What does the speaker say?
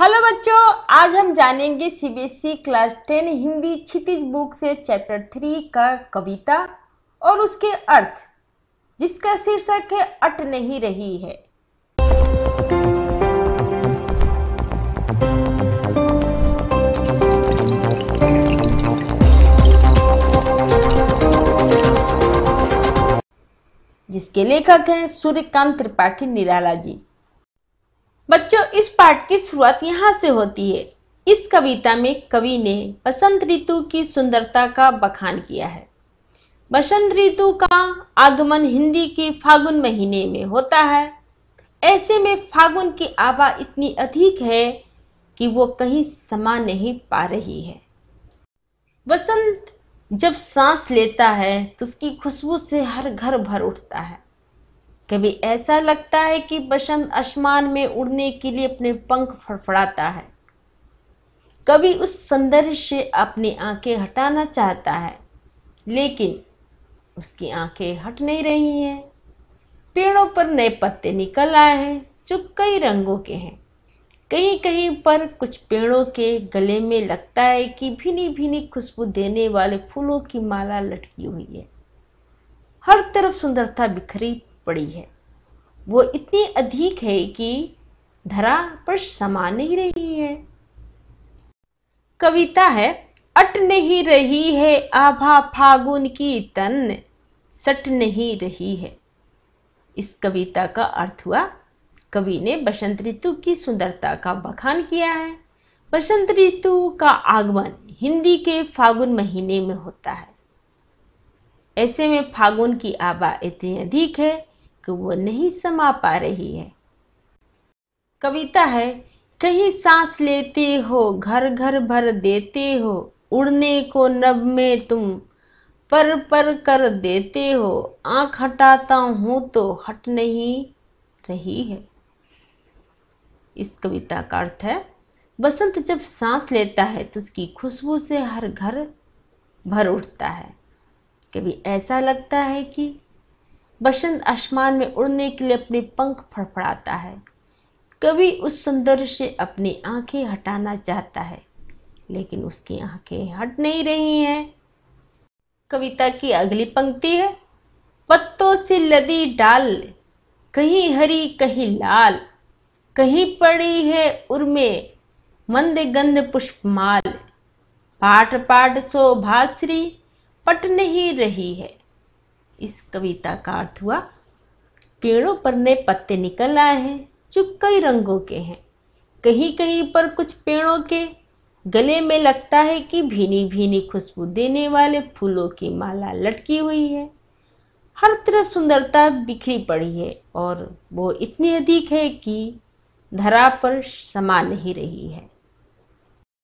hello बच्चों आज हम जानेंगे CBSE class ten Hindi Kshitij book से चैप्टर थ्री का कविता और उसके अर्थ जिसका शीर्षक है अट नहीं रही है जिसके लेखक हैं सूर्यकांत त्रिपाठी निराला जी बच्चों इस पाठ की शुरुआत यहाँ से होती है इस कविता में कवि ने बसंत ऋतु की सुंदरता का बखान किया है बसंत ऋतु का आगमन हिंदी के फागुन महीने में होता है ऐसे में फागुन की आभा इतनी अधिक है कि वो कहीं समा नहीं पा रही है बसंत जब सांस लेता है तो उसकी खुशबू से हर घर भर उठता है कभी ऐसा लगता है कि बसंत आसमान में उड़ने के लिए अपने पंख फड़फड़ाता है कभी उस सौंदर्य से अपनी आंखें हटाना चाहता है लेकिन उसकी आंखें हट नहीं रही हैं पेड़ों पर नए पत्ते निकल आए हैं जो कई रंगों के हैं कहीं कहीं पर कुछ पेड़ों के गले में लगता है कि भिनी भिनी खुशबू देने वाले फूलों की माला लटकी हुई है हर तरफ सुंदरता बिखरी पड़ी है वो इतनी अधिक है कि धरा पर समा नहीं रही है कविता है अट नहीं रही है आभा फागुन की तन सट नहीं रही है इस कविता का अर्थ हुआ कवि ने बसंत ऋतु की सुंदरता का बखान किया है बसंत ऋतु का आगमन हिंदी के फागुन महीने में होता है ऐसे में फागुन की आभा इतनी अधिक है कि वो नहीं समा पा रही है कविता है कहीं सांस लेते हो घर घर भर देते हो उड़ने को नब में तुम पर पर कर देते हो आंख हटाता हूं तो हट नहीं रही है इस कविता का अर्थ है बसंत जब सांस लेता है तो उसकी खुशबू से हर घर भर उठता है कभी ऐसा लगता है कि बसंत आसमान में उड़ने के लिए अपने पंख फड़फड़ाता है कवि उस सौंदर्य से अपनी आंखें हटाना चाहता है लेकिन उसकी आंखें हट नहीं रही हैं कविता की अगली पंक्ति है पत्तों से लदी डाल कहीं हरी कहीं लाल कहीं पड़ी है उर्मे मंद गंध पुष्पमाल पाठ सो भासरी पट नहीं रही है इस कविता का अर्थ हुआ पेड़ों पर नए पत्ते निकल आए हैं जो कई रंगों के हैं कहीं कहीं पर कुछ पेड़ों के गले में लगता है कि भीनी भीनी खुशबू देने वाले फूलों की माला लटकी हुई है हर तरफ सुंदरता बिखरी पड़ी है और वो इतनी अधिक है कि धरा पर समा नहीं रही है